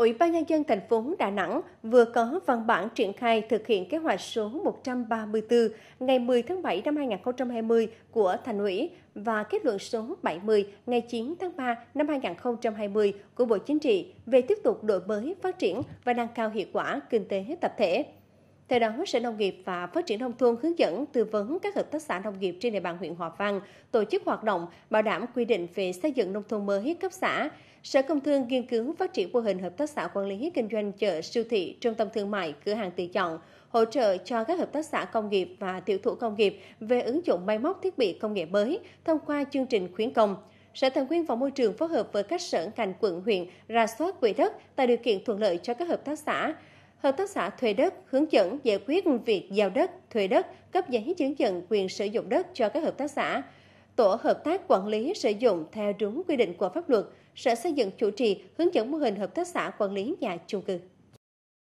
Ủy ban Nhân dân thành phố Đà Nẵng vừa có văn bản triển khai thực hiện kế hoạch số 134 ngày 10 tháng 7 năm 2020 của Thành ủy và kết luận số 70 ngày 9 tháng 3 năm 2020 của Bộ Chính trị về tiếp tục đổi mới, phát triển và nâng cao hiệu quả kinh tế tập thể. Theo đó, Sở Nông nghiệp và Phát triển Nông thôn hướng dẫn tư vấn các hợp tác xã nông nghiệp trên địa bàn huyện Hòa Vang tổ chức hoạt động bảo đảm quy định về xây dựng nông thôn mới cấp xã. Sở Công Thương nghiên cứu phát triển mô hình hợp tác xã quản lý kinh doanh chợ siêu thị, trung tâm thương mại, cửa hàng tự chọn, hỗ trợ cho các hợp tác xã công nghiệp và tiểu thủ công nghiệp về ứng dụng máy móc thiết bị công nghệ mới thông qua chương trình khuyến công. Sở Tài nguyên và Môi trường phối hợp với các sở ngành quận huyện ra soát quỹ đất tạo điều kiện thuận lợi cho các hợp tác xã, Hợp tác xã thuê đất hướng dẫn giải quyết việc giao đất, thuê đất, cấp giấy chứng nhận quyền sử dụng đất cho các hợp tác xã. Tổ hợp tác quản lý sử dụng theo đúng quy định của pháp luật, Sở Xây dựng chủ trì hướng dẫn mô hình hợp tác xã quản lý nhà chung cư.